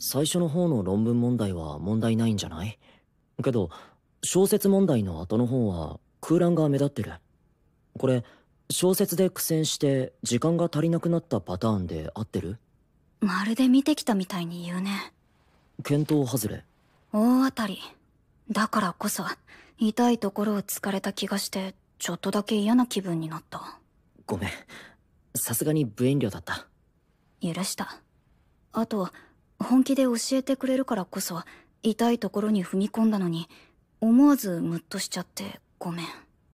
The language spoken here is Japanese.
最初の方の論文問題は問題ないんじゃないけど、小説問題の後の方は空欄が目立ってる。これ、小説で苦戦して時間が足りなくなったパターンで合ってるまるで見てきたみたいに言うね。検討外れ。大当たり。だからこそ、痛いところを突かれた気がして、ちょっとだけ嫌な気分になった。ごめん。さすがに無遠慮だった。許した。あと、本気で教えてくれるからこそ痛いところに踏み込んだのに思わずムッとしちゃってごめん。